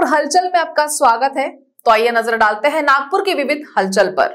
नागपुर हलचल में आपका स्वागत है तो आइए नजर डालते हैं नागपुर की विविध हलचल पर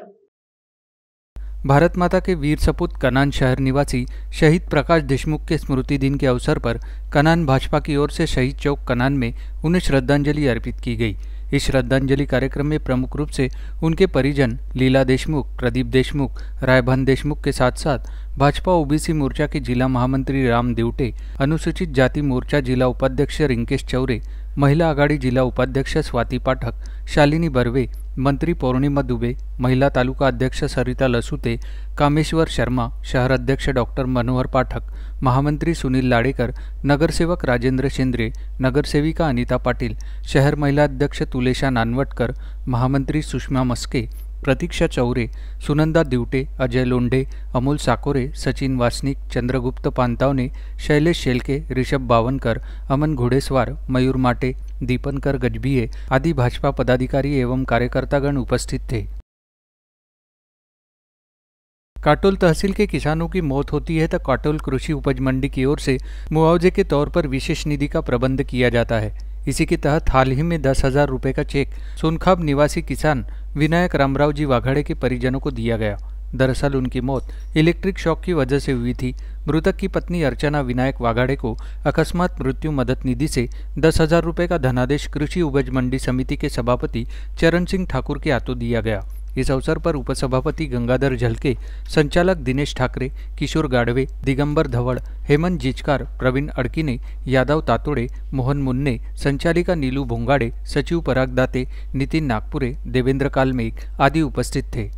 भारत माता के वीर सपूत कनान शहर निवासी शहीद प्रकाश देशमुख के स्मृति दिन के अवसर पर कनान भाजपा की ओर से शहीद चौक कनान में उन्हें श्रद्धांजलि अर्पित की गई इस श्रद्धांजलि कार्यक्रम में प्रमुख रूप से उनके परिजन लीला देशमुख प्रदीप देशमुख रायभान देशमुख के साथ साथ भाजपा ओबीसी मोर्चा के जिला महामंत्री राम देवटे अनुसूचित जाति मोर्चा जिला उपाध्यक्ष रिंकेश चौरे महिला आघाडी जिला उपाध्यक्ष स्वाती पाठक शालिनी बर्वे मंत्री पौर्णिमा दुबे महिला तालुका अध्यक्ष सरिता लसुते कामेश्वर शर्मा शहर अध्यक्ष डॉक्टर मनोहर पाठक महामंत्री सुनील लाडेकर नगरसेवक राजेंद्र शेंद्रे नगरसेविका अनिता पाटील शहर महिला अध्यक्ष तुलेशा नानवटकर महामंत्री सुषमा मस्के प्रतीक्षा चौरे सुनंदा दिवटे अजय लोंढे अमोल साकोरे सचिन वासनिक चंद्रगुप्त पांतावने शैलेश शेलके ऋषभ बावनकर अमन घुड़ेस्वार मयूर माटे दीपनकर गजबीए आदि भाजपा पदाधिकारी एवं कार्यकर्तागण उपस्थित थे काटोल तहसील के किसानों की मौत होती है तो काटोल कृषि उपज मंडी की ओर से मुआवजे के तौर पर विशेष निधि का प्रबंध किया जाता है इसी के तहत हाल ही में दस हजार रुपये का चेक सोनखाब निवासी किसान विनायक रामराव जी वाघाड़े के परिजनों को दिया गया दरअसल उनकी मौत इलेक्ट्रिक शॉक की वजह से हुई थी मृतक की पत्नी अर्चना विनायक वाघाड़े को अकस्मात मृत्यु मदद निधि से दस हजार रुपये का धनादेश कृषि उपज मंडी समिति के सभापति चरण सिंह ठाकुर के हाथों दिया गया इस अवसर पर उपसभापति गंगाधर झलके संचालक दिनेश ठाकरे किशोर गाढ़वे दिगंबर धवड़ हेमंत जिचकार प्रवीण अड़किने यादव तातोड़े मोहन मुन्ने संचालिका नीलू भोंगाड़े सचिव परागदाते नितिन नागपुरे देवेंद्र कालमेक आदि उपस्थित थे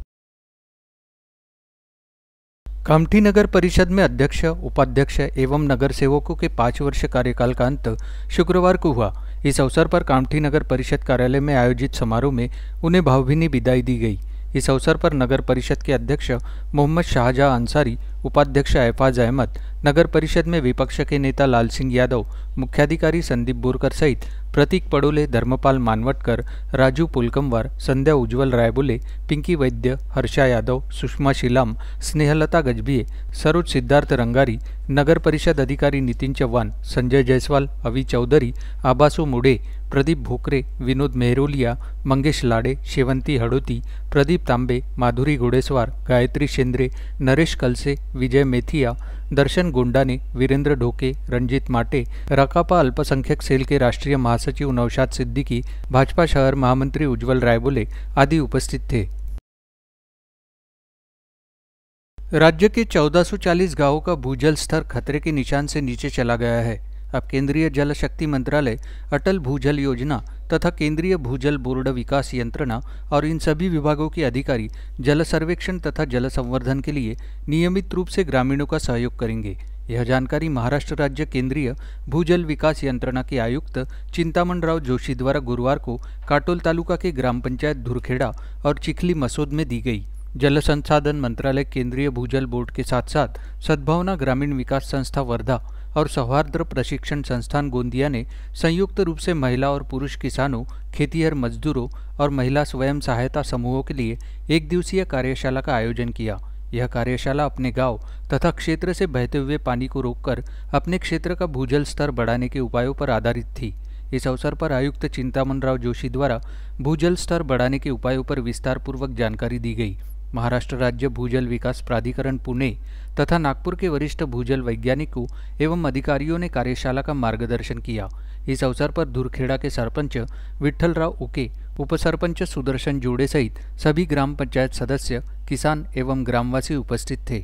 कामठी नगर परिषद में अध्यक्ष उपाध्यक्ष एवं नगर सेवकों के पांच वर्ष कार्यकाल का अंत शुक्रवार को हुआ इस अवसर पर कामठी नगर परिषद कार्यालय में आयोजित समारोह में उन्हें भावभीनी विदाई दी गई इस अवसर पर नगर परिषद के अध्यक्ष मोहम्मद शाहजहाँ अंसारी उपाध्यक्ष एफाज अहमद नगर परिषद में विपक्ष के नेता लाल सिंह यादव मुख्याधिकारी संदीप बोरकर सहित प्रतीक पडोले धर्मपाल मानवटकर राजू पुलकमवार संध्या उज्ज्वल रायबुले पिंकी वैद्य हर्षा यादव सुषमा शिलाम स्नेहलता गजभिये सरोज सिद्धार्थ रंगारी नगर परिषद अधिकारी नितीन चव्हाण संजय जायसवाल अवी चौधरी आबासू मुडे प्रदीप भोकरे विनोद मेहरोलिया मंगेश लाडे शेवंती हडोती प्रदीप तांबे माधुरी घोडेस्वार गायत्री शेंद्रे नरेश कलसे विजय मेथिया दर्शन गोंडाने वीरेंद्र ढोके रणजित माटे रकापा अल्पसंख्यक सेल के राष्ट्रीय महास महासचिव नौशाद सिद्दीकी भाजपा शहर महामंत्री उज्ज्वल रायबोले आदि उपस्थित थे राज्य के 1440 गांवों का भूजल स्तर खतरे के निशान से नीचे चला गया है अब केंद्रीय जल शक्ति मंत्रालय अटल भूजल योजना तथा केंद्रीय भूजल बोर्ड विकास यंत्रणा और इन सभी विभागों के अधिकारी जल सर्वेक्षण तथा जल संवर्धन के लिए नियमित रूप से ग्रामीणों का सहयोग करेंगे यह जानकारी महाराष्ट्र राज्य केंद्रीय भूजल विकास यंत्रणा के आयुक्त चिंतामण राव जोशी द्वारा गुरुवार को काटोल तालुका के ग्राम पंचायत धुरखेड़ा और चिखली मसूद में दी गई जल संसाधन मंत्रालय केंद्रीय भूजल बोर्ड के साथ साथ सद्भावना ग्रामीण विकास संस्था वर्धा और सौहार्द प्रशिक्षण संस्थान गोंदिया ने संयुक्त रूप से महिला और पुरुष किसानों खेतीहर मजदूरों और महिला स्वयं सहायता समूहों के लिए एक दिवसीय कार्यशाला का आयोजन किया यह कार्यशाला अपने गांव तथा क्षेत्र से बहते हुए पानी को रोककर अपने क्षेत्र का भूजल स्तर बढ़ाने के उपायों पर आधारित थी इस अवसर पर आयुक्त चिंतामन राव जोशी द्वारा भूजल स्तर बढ़ाने के उपायों पर विस्तारपूर्वक जानकारी दी गई महाराष्ट्र राज्य भूजल विकास प्राधिकरण पुणे तथा नागपुर के वरिष्ठ भूजल वैज्ञानिकों एवं अधिकारियों ने कार्यशाला का मार्गदर्शन किया इस अवसर पर धुरखेड़ा के सरपंच राव उके उपसरपंच सुदर्शन जोड़े सहित सभी ग्राम पंचायत सदस्य किसान एवं ग्रामवासी उपस्थित थे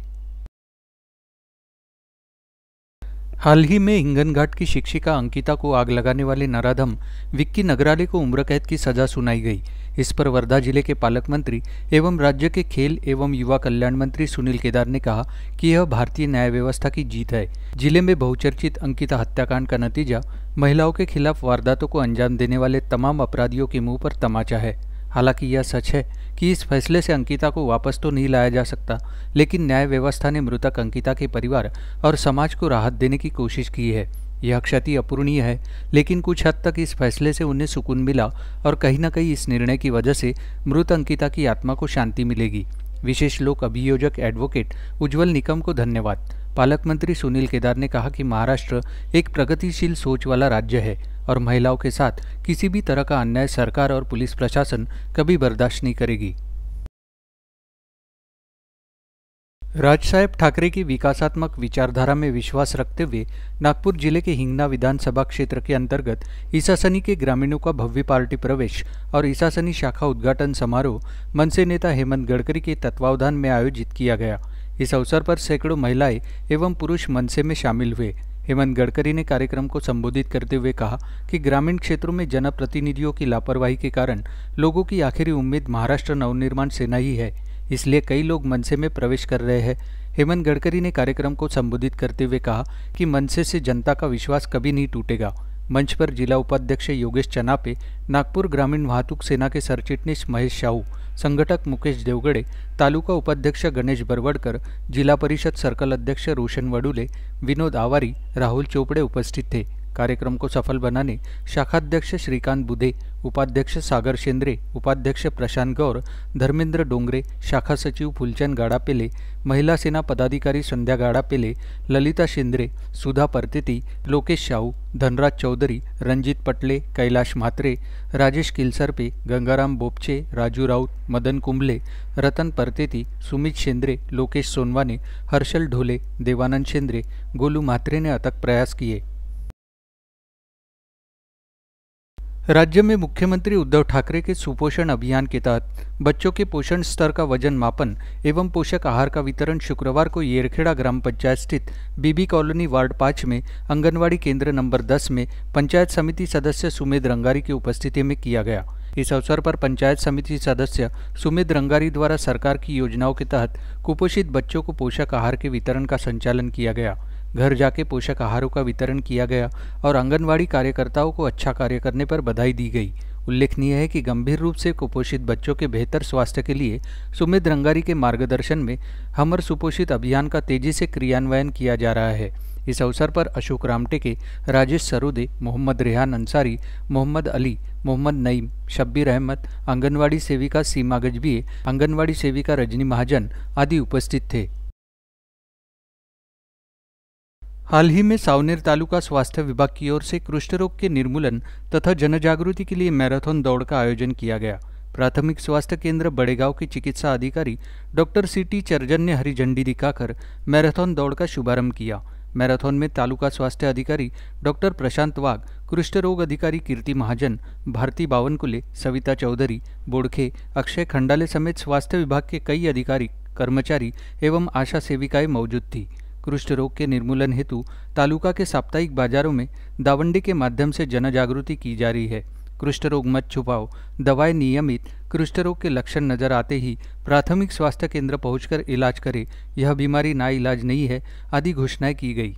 हाल ही में हिंगन घाट की शिक्षिका अंकिता को आग लगाने वाले नराधम विक्की नगराले को उम्र कैद की सजा सुनाई गई इस पर वर्धा जिले के पालक मंत्री एवं राज्य के खेल एवं युवा कल्याण मंत्री सुनील केदार ने कहा कि यह भारतीय न्याय व्यवस्था की जीत है जिले में बहुचर्चित अंकिता हत्याकांड का नतीजा महिलाओं के खिलाफ वारदातों को अंजाम देने वाले तमाम अपराधियों के मुंह पर तमाचा है हालांकि यह सच है कि इस फैसले से अंकिता को वापस तो नहीं लाया जा सकता लेकिन न्याय व्यवस्था ने मृतक अंकिता के परिवार और समाज को राहत देने की कोशिश की है यह क्षति अपूर्णीय है लेकिन कुछ हद तक इस फैसले से उन्हें सुकून मिला और कहीं ना कहीं इस निर्णय की वजह से मृत अंकिता की आत्मा को शांति मिलेगी विशेष लोक अभियोजक एडवोकेट उज्जवल निकम को धन्यवाद पालक मंत्री सुनील केदार ने कहा कि महाराष्ट्र एक प्रगतिशील सोच वाला राज्य है और महिलाओं के साथ किसी भी तरह का अन्याय सरकार और पुलिस प्रशासन कभी बर्दाश्त नहीं करेगी राजसाहेब ठाकरे की विकासात्मक विचारधारा में विश्वास रखते हुए नागपुर जिले के हिंगना विधानसभा क्षेत्र के अंतर्गत ईसासनी के ग्रामीणों का भव्य पार्टी प्रवेश और ईसासनी शाखा उद्घाटन समारोह मनसे नेता हेमंत गडकरी के तत्वावधान में आयोजित किया गया इस अवसर पर सैकड़ों महिलाएं एवं पुरुष मनसे में शामिल हुए हेमंत गडकरी ने कार्यक्रम को संबोधित करते हुए कहा कि ग्रामीण क्षेत्रों में जनप्रतिनिधियों की लापरवाही के कारण लोगों की आखिरी उम्मीद महाराष्ट्र नवनिर्माण सेना ही है इसलिए कई लोग मनसे में प्रवेश कर रहे हैं हेमंत गडकरी ने कार्यक्रम को संबोधित करते हुए कहा कि मनसे से जनता का विश्वास कभी नहीं टूटेगा मंच पर जिला उपाध्यक्ष योगेश चनापे नागपुर ग्रामीण वाहतूक सेना के सरचिटनीस महेश शाहू संघटक मुकेश देवगडे तालुका उपाध्यक्ष गणेश बरवडकर जिला परिषद सर्कल अध्यक्ष रोशन वडुले विनोद आवारी राहुल चोपड़े उपस्थित थे कार्यक्रम को सफल बनाने शाखाध्यक्ष श्रीकांत बुधे उपाध्यक्ष सागर शेंद्रे उपाध्यक्ष प्रशांत गौर धर्मेंद्र डोंगरे शाखा सचिव फुलचंद गाडापेले महिला सेना पदाधिकारी संध्या गाडापेले ललिता शेंद्रे सुधा परतेती लोकेश शाहू धनराज चौधरी रंजीत पटले कैलाश म्हात्रे राजेश किलसरपे गंगाराम बोपचे राजू राऊत मदन कुंबले रतन परतेती सुमित शेंद्रे लोकेश सोनवाने हर्षल ढोले देवानंद शेंद्रे गोलू म्हात्रे ने अथक प्रयास किए राज्य में मुख्यमंत्री उद्धव ठाकरे के सुपोषण अभियान के तहत बच्चों के पोषण स्तर का वजन मापन एवं पोषक आहार का वितरण शुक्रवार को येरखेड़ा ग्राम पंचायत स्थित बीबी कॉलोनी वार्ड पाँच में आंगनवाड़ी केंद्र नंबर दस में पंचायत समिति सदस्य सुमेध रंगारी की उपस्थिति में किया गया इस अवसर पर पंचायत समिति सदस्य सुमित रंगारी द्वारा सरकार की योजनाओं के तहत कुपोषित बच्चों को पोषक आहार के वितरण का संचालन किया गया घर जाके पोषक आहारों का वितरण किया गया और आंगनवाड़ी कार्यकर्ताओं को अच्छा कार्य करने पर बधाई दी गई उल्लेखनीय है कि गंभीर रूप से कुपोषित बच्चों के बेहतर स्वास्थ्य के लिए सुमित रंगारी के मार्गदर्शन में हमर सुपोषित अभियान का तेजी से क्रियान्वयन किया जा रहा है इस अवसर पर अशोक रामटेके राजेश सरोदे मोहम्मद रेहान अंसारी मोहम्मद अली मोहम्मद नईम शब्बीर अहमद आंगनवाड़ी सेविका सीमा गजबी आंगनवाड़ी सेविका रजनी महाजन आदि उपस्थित थे हाल ही में सावनेर तालुका स्वास्थ्य विभाग की ओर से कुष्ठ रोग के निर्मूलन तथा जनजागृति के लिए मैराथन दौड़ का आयोजन किया गया प्राथमिक स्वास्थ्य केंद्र बड़ेगांव के चिकित्सा अधिकारी डॉक्टर सी टी चर्जन ने हरी झंडी दिखाकर मैराथन दौड़ का शुभारंभ किया मैराथन में तालुका स्वास्थ्य अधिकारी डॉक्टर प्रशांत वाघ कुष्ठ रोग अधिकारी कीर्ति महाजन भारती बावनकुले सविता चौधरी बोड़खे अक्षय खंडाले समेत स्वास्थ्य विभाग के कई अधिकारी कर्मचारी एवं आशा सेविकाएं मौजूद थीं कुष्ठ रोग के निर्मूलन हेतु तालुका के साप्ताहिक बाजारों में दावंडी के माध्यम से जन जागृति की जा रही है कुष्ठ रोग मत छुपाओ दवाएं नियमित कुष्ठ रोग के लक्षण नजर आते ही प्राथमिक स्वास्थ्य केंद्र पहुंचकर इलाज करें यह बीमारी ना इलाज नहीं है आदि घोषणाएं की गई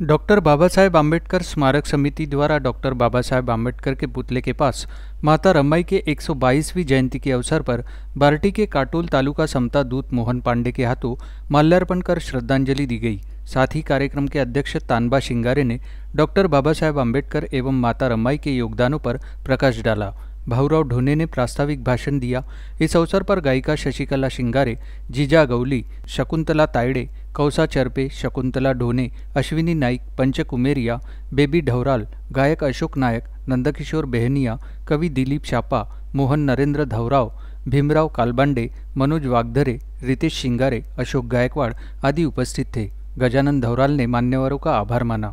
डॉक्टर बाबा साहेब आम्बेडकर स्मारक समिति द्वारा डॉक्टर बाबा साहेब आम्बेडकर के पुतले के पास माता रम्माई के 122वीं जयंती के अवसर पर बार्टी के काटोल तालुका समता दूत मोहन पांडे के हाथों माल्यार्पण कर श्रद्धांजलि दी गई साथ ही कार्यक्रम के अध्यक्ष तानबा शिंगारे ने डॉक्टर बाबा साहेब आम्बेडकर एवं माता रम्माई के योगदानों पर प्रकाश डाला भाऊराव ढोने प्रास्ताविक भाषण दिया इस अवसर पर गायिका शशिकला शिंगारे जिजा गौली शकुंतला तायडे कौसा चरपे शकुंतला ढोने अश्विनी नाईक पंचकुमेरिया बेबी ढवराल गायक अशोक नायक नंदकिशोर बेहनिया कवी दिलीप शापा मोहन नरेंद्र धवराव भीमराव कालबांडे मनोज वाघधरे रितेश शिंगारे अशोक गायकवाड आदि उपस्थित थे गजानन धवरालने ने मान्यवरों का आभार माना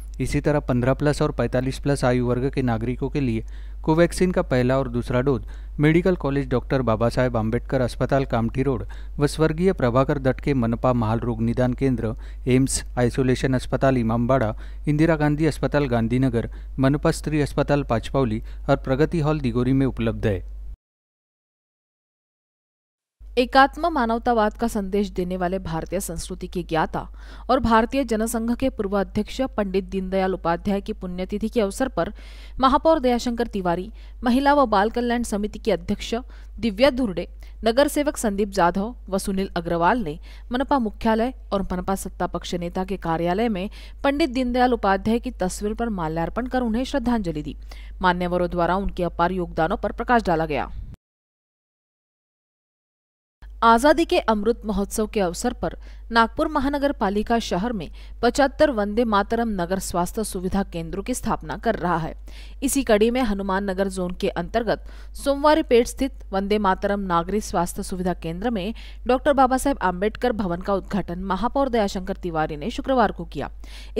इसी तरह 15 प्लस और 45 प्लस आयु वर्ग के नागरिकों के लिए कोवैक्सीन का पहला और दूसरा dose medical college doctor Baba Saheb Ambedkar अस्पताल कामठी रोड व स्वर्गीय प्रभाकर दट के मनपा महाल रोग निदान केंद्र एम्स आइसोलेशन अस्पताल इमामबाड़ा इंदिरा गांधी अस्पताल गांधीनगर मनपा स्त्री अस्पताल पाचपावली और प्रगति हॉल दिगोरी में उपलब्ध है एकात्म मानवतावाद का संदेश देने वाले भारतीय संस्कृति के ज्ञाता और भारतीय जनसंघ के पूर्व अध्यक्ष पंडित दीनदयाल उपाध्याय की पुण्यतिथि के अवसर पर महापौर दयाशंकर तिवारी महिला व बाल कल्याण समिति के अध्यक्ष दिव्या धुरडे नगर सेवक संदीप जाधव व सुनील अग्रवाल ने मनपा मुख्यालय और मनपा सत्ता पक्ष नेता के कार्यालय में पंडित दीनदयाल उपाध्याय की तस्वीर पर माल्यार्पण कर उन्हें श्रद्धांजलि दी मान्यवरों द्वारा उनके अपार योगदानों पर प्रकाश डाला गया आज़ादी के अमृत महोत्सव के अवसर पर नागपुर महानगर पालिका शहर में 75 वंदे मातरम नगर स्वास्थ्य सुविधा केंद्रों की स्थापना कर रहा है इसी कड़ी में हनुमान नगर जोन के अंतर्गत सोमवार पेट स्थित वंदे मातरम नागरिक स्वास्थ्य सुविधा केंद्र में डॉक्टर बाबा साहेब आम्बेडकर भवन का उद्घाटन महापौर दयाशंकर तिवारी ने शुक्रवार को किया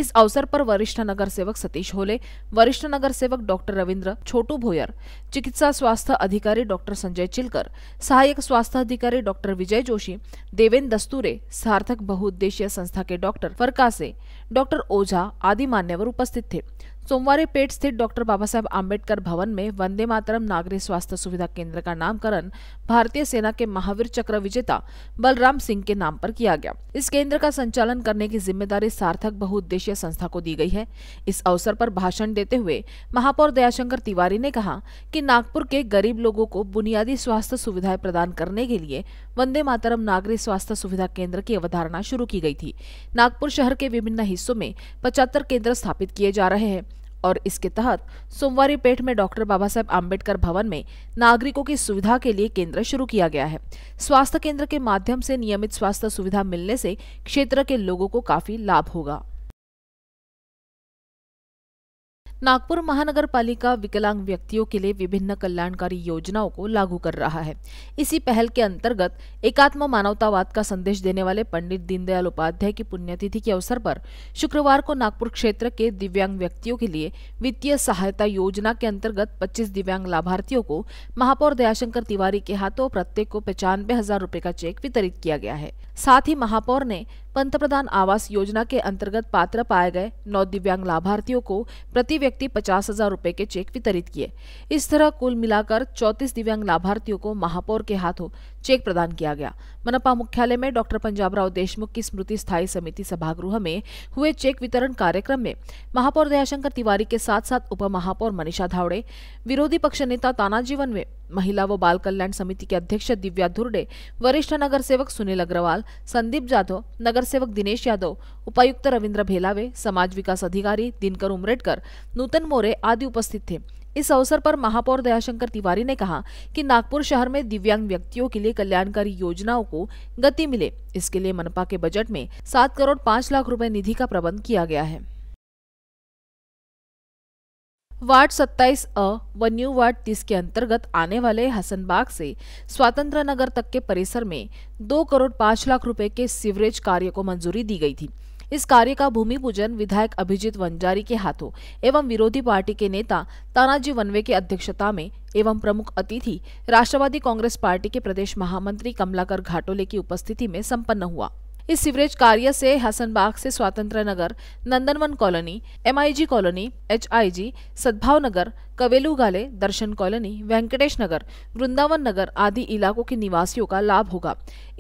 इस अवसर पर वरिष्ठ नगर सेवक सतीश होले वरिष्ठ नगर सेवक डॉक्टर रविन्द्र छोटू भोयर चिकित्सा स्वास्थ्य अधिकारी डॉक्टर संजय चिलकर सहायक स्वास्थ्य अधिकारी डॉक्टर डॉक्टर विजय जोशी देवेन दस्तूरे सार्थक बहुउद्देशीय संस्था के डॉक्टर फरकासे डॉक्टर ओझा आदि मान्यवर उपस्थित थे सोमवार पेट स्थित डॉक्टर बाबा साहेब आम्बेडकर भवन में वंदे मातरम नागरिक स्वास्थ्य सुविधा केंद्र का नामकरण भारतीय सेना के महावीर चक्र विजेता बलराम सिंह के नाम पर किया गया इस केंद्र का संचालन करने की जिम्मेदारी सार्थक बहुउद्देशीय संस्था को दी गई है इस अवसर पर भाषण देते हुए महापौर दयाशंकर तिवारी ने कहा कि नागपुर के गरीब लोगों को बुनियादी स्वास्थ्य सुविधाएं प्रदान करने के लिए वंदे मातरम नागरिक स्वास्थ्य सुविधा केंद्र की अवधारणा शुरू की गई थी नागपुर शहर के विभिन्न हिस्सों में पचहत्तर केंद्र स्थापित किए जा रहे हैं और इसके तहत सोमवारी पेठ में डॉक्टर बाबा साहेब आम्बेडकर भवन में नागरिकों की सुविधा के लिए केंद्र शुरू किया गया है स्वास्थ्य केंद्र के माध्यम से नियमित स्वास्थ्य सुविधा मिलने से क्षेत्र के लोगों को काफी लाभ होगा नागपुर महानगर पालिका विकलांग व्यक्तियों के लिए विभिन्न कल्याणकारी योजनाओं को लागू कर रहा है इसी पहल के अंतर्गत एकात्म मानवतावाद का संदेश देने वाले पंडित दीनदयाल उपाध्याय की पुण्यतिथि के अवसर पर शुक्रवार को नागपुर क्षेत्र के दिव्यांग व्यक्तियों के लिए वित्तीय सहायता योजना के अंतर्गत पच्चीस दिव्यांग लाभार्थियों को महापौर दयाशंकर तिवारी के हाथों प्रत्येक को पचानवे हजार रूपए का चेक वितरित किया गया है साथ ही महापौर ने पंत आवास योजना के अंतर्गत पात्र पाए गए नौ दिव्यांग लाभार्थियों को प्रति व्यक्ति पचास हजार रूपए के चेक वितरित किए इस तरह कुल मिलाकर चौतीस दिव्यांग लाभार्थियों को महापौर के हाथों चेक प्रदान किया गया मनपा मुख्यालय में डॉक्टर पंजाबराव देशमुख की स्मृति स्थायी समिति सभागृह में हुए चेक वितरण कार्यक्रम में महापौर दयाशंकर तिवारी के साथ साथ उप महापौर मनीषा धावड़े विरोधी पक्ष नेता तानाजीवन में महिला व बाल कल्याण समिति के अध्यक्ष दिव्या धुर्डे वरिष्ठ नगर सेवक सुनील अग्रवाल संदीप जाधव नगर सेवक दिनेश यादव उपायुक्त रविन्द्र भेलावे समाज विकास अधिकारी दिनकर उमरेडकर नूतन मोरे आदि उपस्थित थे इस अवसर पर महापौर दयाशंकर तिवारी ने कहा कि नागपुर शहर में दिव्यांग व्यक्तियों के लिए कल्याणकारी योजनाओं को गति मिले इसके लिए मनपा के बजट में सात करोड़ पाँच लाख रुपए निधि का प्रबंध किया गया है वार्ड 27 अ व न्यू वार्ड 30 के अंतर्गत आने वाले हसनबाग से स्वतंत्र नगर तक के परिसर में दो करोड़ पाँच लाख रुपए के सीवरेज कार्य को मंजूरी दी गई थी इस कार्य का भूमि पूजन विधायक अभिजीत वंजारी के हाथों एवं विरोधी पार्टी के नेता तानाजी वनवे की अध्यक्षता में एवं प्रमुख अतिथि राष्ट्रवादी कांग्रेस पार्टी के प्रदेश महामंत्री कमलाकर घाटोले की उपस्थिति में सम्पन्न हुआ इस सीवरेज कार्य से हसनबाग से Swatantra Nagar Nandanvan colony MIG colony HIG Sadbhav Nagar कवेलू गाले दर्शन कॉलोनी वेंकटेश नगर वृंदावन नगर आदि इलाकों के निवासियों का लाभ होगा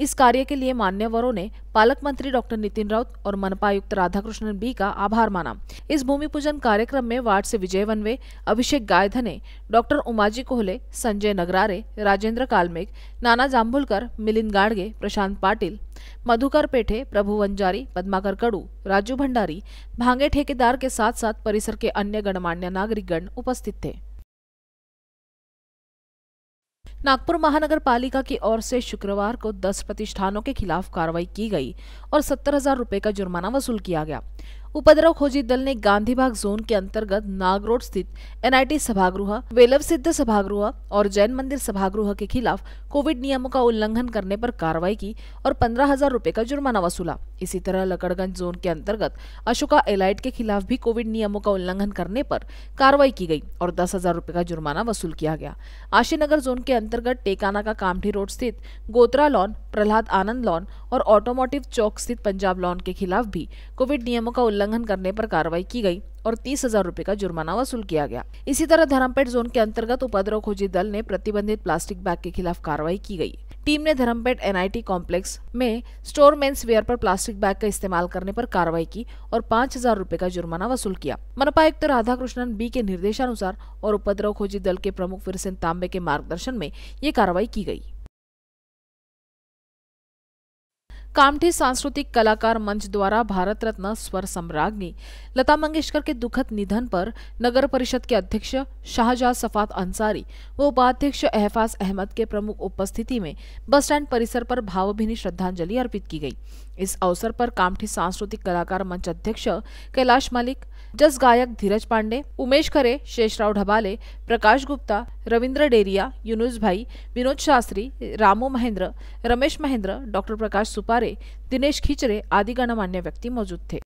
इस कार्य के लिए मान्यवरों ने पालक मंत्री डॉक्टर नितिन राउत और मनपा आयुक्त राधाकृष्णन बी का आभार माना इस भूमि पूजन कार्यक्रम में वार्ड से विजय वनवे अभिषेक गायधने डॉक्टर उमाजी कोहले संजय नगरारे राजेंद्र कालमेघ नाना जांभुलकर मिलिंद गाडगे प्रशांत पाटिल मधुकर पेठे प्रभु वंजारी पद्माकर कड़ू राजू भंडारी भांगे ठेकेदार के साथ साथ परिसर के अन्य गणमान्य नागरिकगण उपस्थित थे नागपुर महानगर पालिका की ओर से शुक्रवार को 10 प्रतिष्ठानों के खिलाफ कार्रवाई की गई और सत्तर हजार रुपये का जुर्माना वसूल किया गया उपद्रव खोजी दल ने गांधीबाग जोन के अंतर्गत नागरोड स्थित एनआईटी सभागृह वेलव सिद्ध सभागृह और जैन मंदिर सभागृह के खिलाफ कोविड नियमों का उल्लंघन करने पर कार्रवाई की और पंद्रह हजार रूपए का जुर्माना वसूला इसी तरह लकड़गंज जोन के अंतर्गत अशोका एलाइट के खिलाफ भी कोविड नियमों का उल्लंघन करने पर कार्रवाई की गई और दस हजार रूपए का जुर्माना वसूल किया गया आशीनगर जोन के अंतर्गत टेकाना का कामठी रोड स्थित गोत्रा लॉन प्रहलाद आनंद लॉन और ऑटोमोटिव चौक स्थित पंजाब लॉन के खिलाफ भी कोविड नियमों का उल्लंघन करने पर कार्रवाई की गई और तीस हजार रूपए का जुर्माना वसूल किया गया इसी तरह धर्मपेट जोन के अंतर्गत उपद्रव खोजी दल ने प्रतिबंधित प्लास्टिक बैग के खिलाफ कार्रवाई की गई टीम ने धर्मपेट एनआईटी कॉम्प्लेक्स में स्टोर मेन्स वेयर पर प्लास्टिक बैग का इस्तेमाल करने पर कार्रवाई की और पाँच हजार रूपए का जुर्माना वसूल किया मनपायुक्त राधा कृष्णन बी के निर्देशानुसार और उपद्रव खोजी दल के प्रमुख वीरसेन तांबे के मार्गदर्शन में ये कार्रवाई की गयी कामठी सांस्कृतिक कलाकार मंच द्वारा भारत रत्न स्वर सम्राज्ञी लता मंगेशकर के दुखद निधन पर नगर परिषद के अध्यक्ष शाहजहां सफात अंसारी व उपाध्यक्ष एहफाज अहमद के प्रमुख उपस्थिति में बस स्टैंड परिसर पर भावभीनी श्रद्धांजलि अर्पित की गई इस अवसर पर कामठी सांस्कृतिक कलाकार मंच अध्यक्ष कैलाश मलिक जस गायक धीरज पांडे उमेश खरे शेषराव ढबाले प्रकाश गुप्ता रविंद्र डेरिया युनुस भाई विनोद शास्त्री रामू महेंद्र रमेश महेंद्र डॉक्टर प्रकाश सुपारे दिनेश खिचरे आदि गणमान्य व्यक्ति मौजूद थे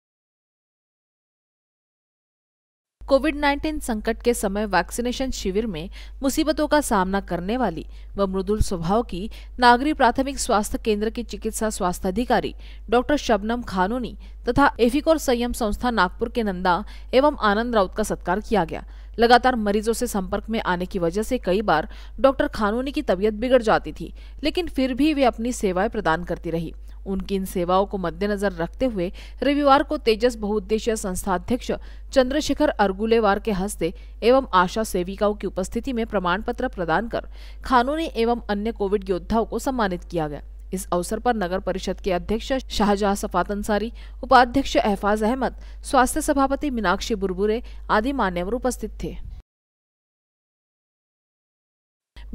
कोविड 19 संकट के समय वैक्सीनेशन शिविर में मुसीबतों का सामना करने वाली व मृदुल स्वभाव की नागरी प्राथमिक स्वास्थ्य केंद्र की चिकित्सा स्वास्थ्य अधिकारी डॉक्टर शबनम खानोनी तथा एफिकोर संयम संस्था नागपुर के नंदा एवं आनंद राउत का सत्कार किया गया लगातार मरीजों से संपर्क में आने की वजह से कई बार डॉक्टर खानूनी की तबीयत बिगड़ जाती थी लेकिन फिर भी वे अपनी सेवाएं प्रदान करती रही उनकी इन सेवाओं को मद्देनजर रखते हुए रविवार को तेजस बहुउद्देशीय संस्थाध्यक्ष चंद्रशेखर अर्गुलेवार के हस्ते एवं आशा सेविकाओं की उपस्थिति में प्रमाण पत्र प्रदान कर खानूनी एवं अन्य कोविड योद्धाओं को सम्मानित किया गया इस अवसर पर नगर परिषद के अध्यक्ष शाहजहां सफात अंसारी उपाध्यक्ष एहफाज अहमद स्वास्थ्य सभापति मीनाक्षी बुरबुरे आदि मान्यवर उपस्थित थे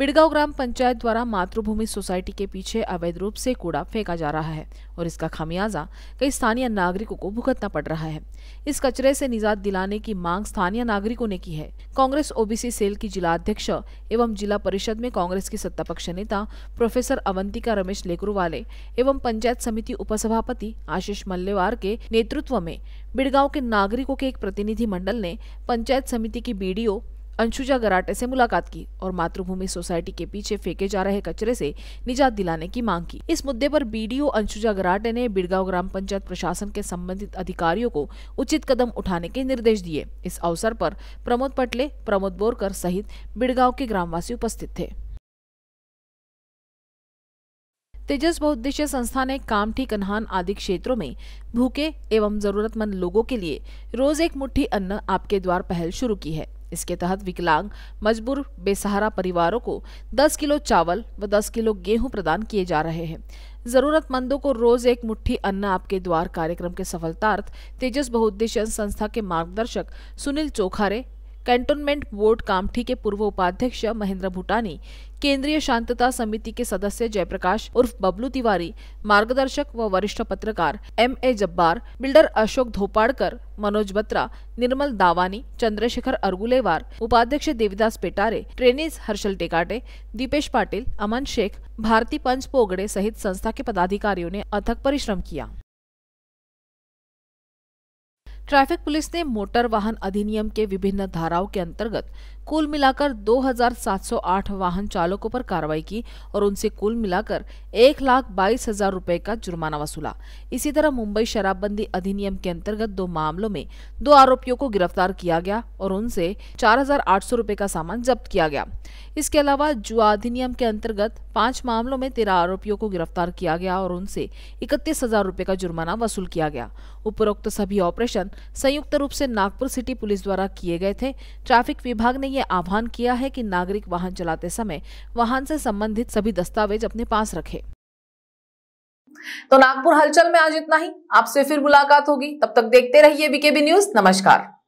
बिड़गांव ग्राम पंचायत द्वारा मातृभूमि सोसाइटी के पीछे अवैध रूप से कूड़ा फेंका जा रहा है और इसका खामियाजा कई स्थानीय नागरिकों को भुगतना पड़ रहा है इस कचरे से निजात दिलाने की मांग स्थानीय नागरिकों ने की है कांग्रेस ओबीसी सेल की जिला अध्यक्ष एवं जिला परिषद में कांग्रेस की सत्ता पक्ष नेता प्रोफेसर अवंतिका रमेश लेकरुवाले एवं पंचायत समिति उपसभापति आशीष मल्लेवार के नेतृत्व में बिड़गांव के नागरिकों के एक प्रतिनिधि मंडल ने पंचायत समिति की बीडीओ अंशुजा गराटे से मुलाकात की और मातृभूमि सोसाइटी के पीछे फेंके जा रहे कचरे से निजात दिलाने की मांग की इस मुद्दे पर बीडीओ अंशुजा गराटे ने बिड़गांव ग्राम पंचायत प्रशासन के संबंधित अधिकारियों को उचित कदम उठाने के निर्देश दिए इस अवसर पर प्रमोद पटले प्रमोद बोरकर सहित बिड़गांव के ग्रामवासी उपस्थित थे तेजस बहुद्देश्य संस्था ने कामठी कन्हान आदि क्षेत्रों में भूखे एवं जरूरतमंद लोगों के लिए रोज एक मुट्ठी अन्न आपके द्वार पहल शुरू की है इसके तहत विकलांग मजबूर बेसहारा परिवारों को 10 किलो चावल व 10 किलो गेहूं प्रदान किए जा रहे हैं जरूरतमंदों को रोज एक मुट्ठी अन्न आपके द्वार कार्यक्रम के सफलतार्थ तेजस बहुउद्देश्य संस्था के मार्गदर्शक सुनील चोखारे कैंटोनमेंट बोर्ड कामठी के पूर्व उपाध्यक्ष महेंद्र भूटानी केंद्रीय शांतता समिति के सदस्य जयप्रकाश उर्फ बबलू तिवारी मार्गदर्शक व वरिष्ठ पत्रकार M A Jabbar builder Ashok Dhopadkar Manoj Batra Nirmal Dawani Chandrashekhar Argulewar उपाध्यक्ष देविदास पेटारे ट्रेनिस हर्षल टेकाटे दीपेश पाटिल अमन शेख भारती पंच पोगड़े सहित संस्था के पदाधिकारियों ने अथक परिश्रम किया ट्रैफिक पुलिस ने मोटर वाहन अधिनियम के विभिन्न धाराओं के अंतर्गत कुल मिलाकर 2,708 वाहन चालकों पर कार्रवाई की और उनसे कुल मिलाकर एक लाख बाईस हजार रूपए का जुर्माना वसूला इसी तरह मुंबई शराबबंदी अधिनियम के अंतर्गत दो मामलों में दो आरोपियों को गिरफ्तार किया गया और उनसे चार हजार आठ सौ रूपए का सामान जब्त किया गया इसके अलावा जुआ अधिनियम के अंतर्गत पांच मामलों में तेरह आरोपियों को गिरफ्तार किया गया और उनसे इकतीस हजार रूपए का जुर्माना वसूल किया गया उपरोक्त सभी ऑपरेशन संयुक्त रूप से नागपुर सिटी पुलिस द्वारा किए गए थे ट्रैफिक विभाग ने ये ये आह्वान किया है कि नागरिक वाहन चलाते समय वाहन से संबंधित सभी दस्तावेज अपने पास रखे तो नागपुर हलचल में आज इतना ही आपसे फिर मुलाकात होगी तब तक देखते रहिए बीकेबी न्यूज नमस्कार